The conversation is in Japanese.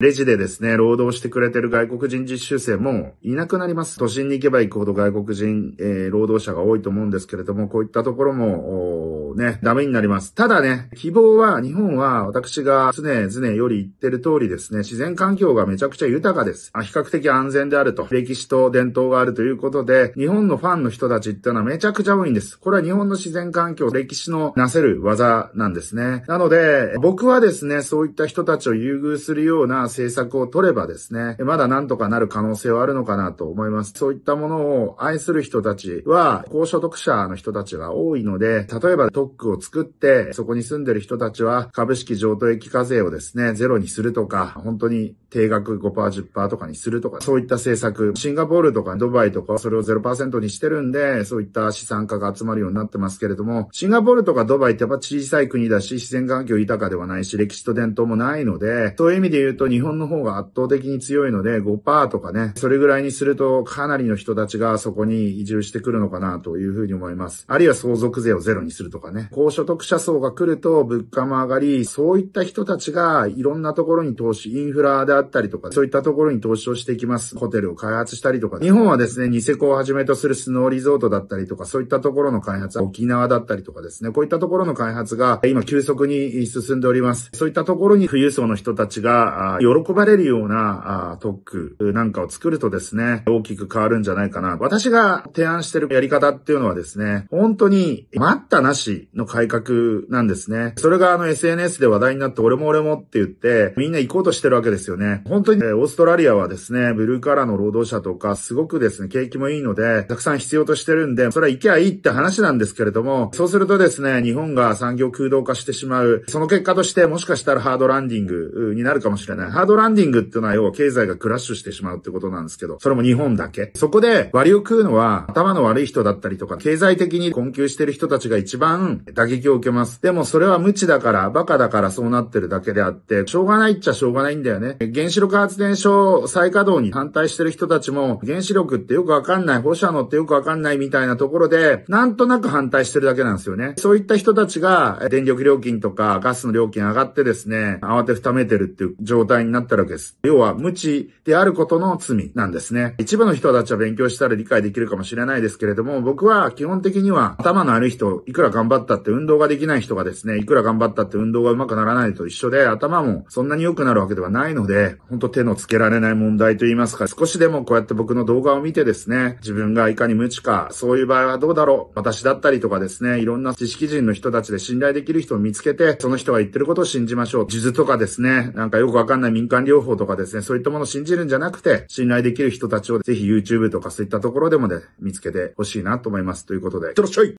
レジでですね、労働してくれてる外国人実習生もいなくなります。都心に行けば行くほど外国人、えー、労働者が多いと思うんですけれども、こういったところも、ね、ダメになります。ただね、希望は、日本は私が常々より言ってる通りですね、自然環境がめちゃくちゃ豊かです。あ比較的安全であると、歴史と伝統があるということで、日本のファンの人たちっていうのはめちゃくちゃ多いんです。これは日本の自然環境、歴史のなせる技なんですね。なので、僕はですね、そういった人たちを優遇するような政策を取ればですね、まだなんとかなる可能性はあるのかなと思います。そういったものを愛する人たちは、高所得者の人たちが多いので、例えば特区を作って、そこに住んでる人たちは株式譲渡益課税をですね、ゼロにするとか、本当に定額5%、10%とかにするとか、そういった政策、シンガポールとかドバイとか、それを0%にしてるんで、そういった資産家が集まるようになってますけれども、シンガポールとかドバイってやっぱ小さい国だし、自然環境豊かではないし、歴史と伝統もないので、そういう意味で言うと日本の方が圧倒的に強いので、5%とかね、それぐらいにするとかなりの人たちがそこに移住してくるのかなというふうに思います。あるいは相続税をゼロにするとか、かね、高所得者層が来ると物価も上がり、そういった人たちがいろんなところに投資、インフラであったりとか、そういったところに投資をしていきます。ホテルを開発したりとか、日本はですね、ニセコをはじめとするスノーリゾートだったりとか、そういったところの開発、沖縄だったりとかですね、こういったところの開発が今急速に進んでおります。そういったところに富裕層の人たちが喜ばれるような特区なんかを作るとですね、大きく変わるんじゃないかな。私が提案してるやり方っていうのはですね、本当に待ったなしの改革なんですね。それがあの SNS で話題になって、俺も俺もって言って、みんな行こうとしてるわけですよね。本当に、えー、オーストラリアはですね、ブルーカラーの労働者とか、すごくですね、景気もいいので、たくさん必要としてるんで、それは行きゃいいって話なんですけれども、そうするとですね、日本が産業空洞化してしまう、その結果として、もしかしたらハードランディングになるかもしれない。ハードランディングっていうのは、要は経済がクラッシュしてしまうってことなんですけど、それも日本だけ。そこで、割を食うのは、頭の悪い人だったりとか、経済的に困窮してる人たちが一番打撃を受けます。でもそれは無知だから、バカだからそうなってるだけであって、しょうがないっちゃしょうがないんだよね。原子力発電所再稼働に反対してる人たちも、原子力ってよくわかんない、放射能ってよくわかんないみたいなところで、なんとなく反対してるだけなんですよね。そういった人たちが、電力料金とかガスの料金上がってですね、慌てふためてるっていう状態になったわけです。要は、無知であることの罪なんですね。一部の人たちは勉強したら理解できるかもしれないですけれども、僕は基本的には頭のある人、いくら頑張って張ったって運動ができない人がですね、いくら頑張ったって運動が上手くならないと一緒で、頭もそんなに良くなるわけではないので、ほんと手のつけられない問題と言いますか、少しでもこうやって僕の動画を見てですね、自分がいかに無知か、そういう場合はどうだろう、私だったりとかですね、いろんな知識人の人たちで信頼できる人を見つけて、その人が言ってることを信じましょう。術とかですね、なんかよくわかんない民間療法とかですね、そういったものを信じるんじゃなくて、信頼できる人たちをぜひ YouTube とかそういったところでもね、見つけてほしいなと思います。ということで、いってらっしゃい